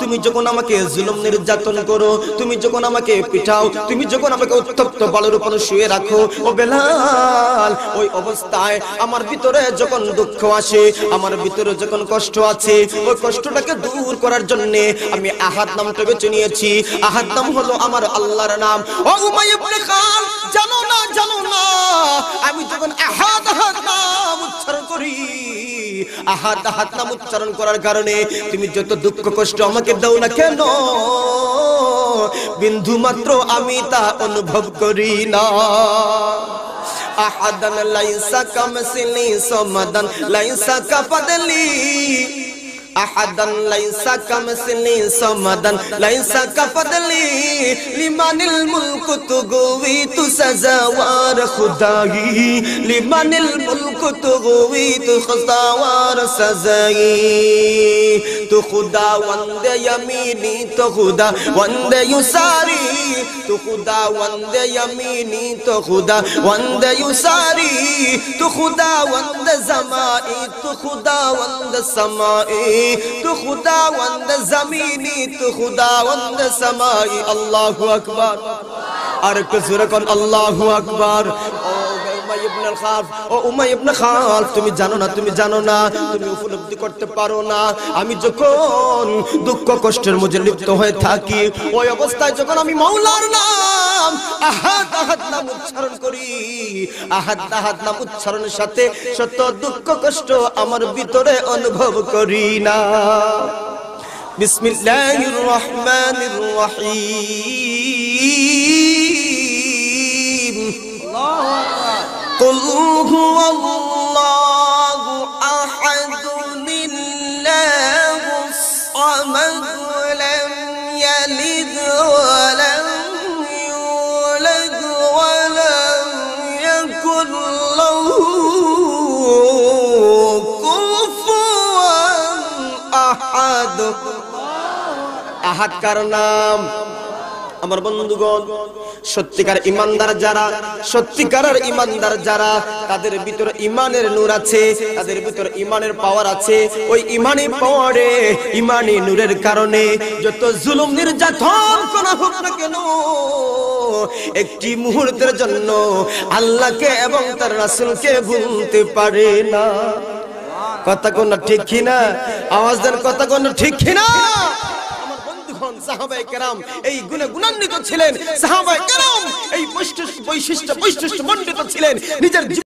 তুমি যখন আমাকে জুলুম নির্যাতন করো তুমি যখন আমাকে পিঠাও তুমি যখন আমাকে উত্তপ্ত বালুর উপর শুয়ে রাখো ও বেলাল ওই অবস্থায় আমার ভিতরে যখন দুঃখ আসে আমার ভিতরে যখন কষ্ট আছে ওই কষ্টটাকে দূর করার জন্য আমি আহাত নামটা বেছে নিয়েছি আহাত নাম হলো আমার আল্লাহর নাম ও উমাই ইবনে খালদ আহাত আহাত নাম উচ্চারণ করার কারণে তুমি যত দুঃখ কষ্ট আমাকে দাও না কেন বিন্দু মাত্র আমি তা অনুভব করি না আহাদান লাইসা কামসিলি সমাদান লাইসা কাপাদলি أحدا ليس كمثلي صمدا ليس كفضلي لمن الملك تغوي تسزاوار خداي لمن الملك تغوي تخزاوار سزاي تو خدا وند يميني تو خدا وند يساري تو خدا وند يميني تو خدا وند يساري تو خدا وند زمائي تو خدا وند سمائي تو خداوند زمینی تو خداوند سمائی اللہ اکبر আর একটু জোরে কন আল্লাহু আকবার ও উমাই ইবনে খালফ ও উমাই ইবনে খালফ তুমি জানো না তুমি জানো না তুমি উপলব্ধি করতে পারো না আমি যখন দুঃখ কষ্টের মধ্যে লিপ্ত হয়ে থাকি ওই অবস্থায় যখন আমি মাওলার না নাম আহাদ আহাদ নাম উচ্চারণ করি আহাদ আহাদ নাম উচ্চারণের সাথে শত দুঃখ কষ্ট আমার ভিতরে অনুভব করি না বিসমিল্লাহির রহমানির রহিম আল্লাহু আকবার আহাদ কার নাম আমার বন্ধুগণ সত্যিকার ইমানদার যারা সত্যিকার ইমানদার যারা তাদের ভিতর ইমানের নূর আছে তাদের ভিতর ইমানের পাওয়ার আছে ওই ইমানি পাওয়ারে ইমানি নূরের কারণে যত জুলুম নির্যাতন করা হোক না কেন একটি মুহূর্তের জন্য আল্লাহকে এবং তার রাসুলকে ভুলতে পারে না কথা কোন ঠিক কিনা আওয়াজ দেন কথা কোন ঠিক কিনা সাহাবাই কেরাম এই গুণে গুণান্বিত ছিলেন সাহাবাই কেরাম এই বৈশিষ্ট্য বৈশিষ্ট্য বৈশিষ্ট্য মণ্ডিত ছিলেন নিজের